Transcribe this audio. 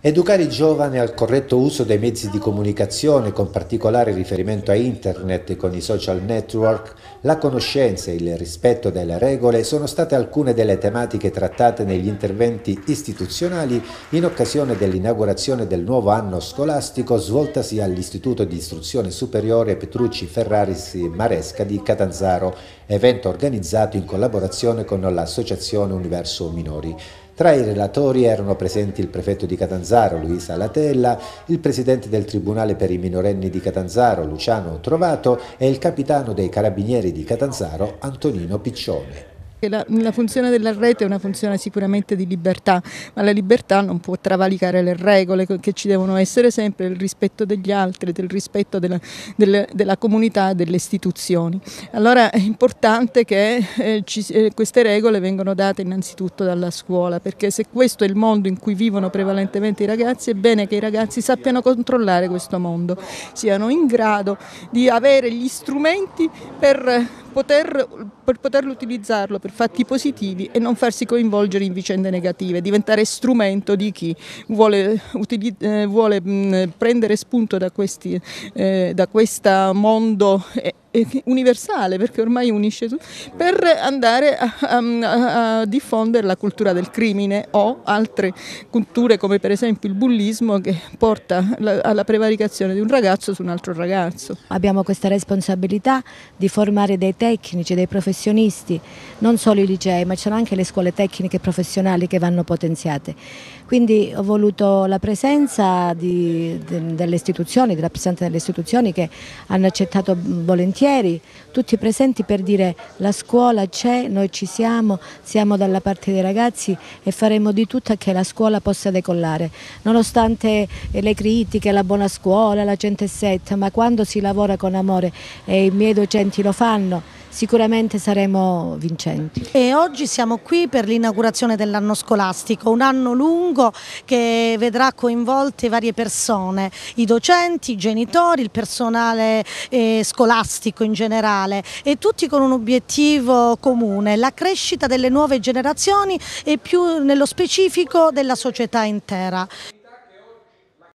Educare i giovani al corretto uso dei mezzi di comunicazione, con particolare riferimento a internet e con i social network, la conoscenza e il rispetto delle regole sono state alcune delle tematiche trattate negli interventi istituzionali in occasione dell'inaugurazione del nuovo anno scolastico svoltasi all'Istituto di Istruzione Superiore Petrucci Ferraris Maresca di Catanzaro, evento organizzato in collaborazione con l'Associazione Universo Minori. Tra i relatori erano presenti il prefetto di Catanzaro Luisa Latella, il presidente del Tribunale per i minorenni di Catanzaro Luciano Trovato e il capitano dei Carabinieri di Catanzaro Antonino Piccione. La, la, funzione della rete è una funzione sicuramente di libertà, ma la libertà non può travalicare le regole che ci devono essere sempre, il rispetto degli altri, del rispetto della, della, della comunità, delle istituzioni. Allora è importante che eh, ci, eh, queste regole vengano date innanzitutto dalla scuola, perché se questo è il mondo in cui vivono prevalentemente i ragazzi, è bene che i ragazzi sappiano controllare questo mondo, siano in grado di avere gli strumenti per poter, per poterlo utilizzarlo per fatti positivi e non farsi coinvolgere in vicende negative, diventare strumento di chi vuole, eh, vuole prendere spunto da, questi, eh, da questo mondo eh, universale perché ormai unisce tutto, per andare a, a, a, diffondere la cultura del crimine o altre culture come per esempio il bullismo che porta la, alla prevaricazione di un ragazzo su un altro ragazzo. Abbiamo questa responsabilità di formare dei tecnici, dei professionisti, non solo i licei ma ci sono anche le scuole tecniche professionali che vanno potenziate. Quindi ho voluto la presenza di, de, delle istituzioni, dei rappresentanti delle istituzioni che hanno accettato volentieri volentieri tutti presenti per dire la scuola c'è, noi ci siamo, siamo dalla parte dei ragazzi e faremo di tutto che la scuola possa decollare. Nonostante eh, le critiche, la buona scuola, la gente è setta, ma quando si lavora con amore e i miei docenti lo fanno, sicuramente saremo vincenti. E oggi siamo qui per l'inaugurazione dell'anno scolastico, un anno lungo che vedrà coinvolte varie persone, i docenti, i genitori, il personale eh, scolastico in generale e tutti con un obiettivo comune, la crescita delle nuove generazioni e più nello specifico della società intera.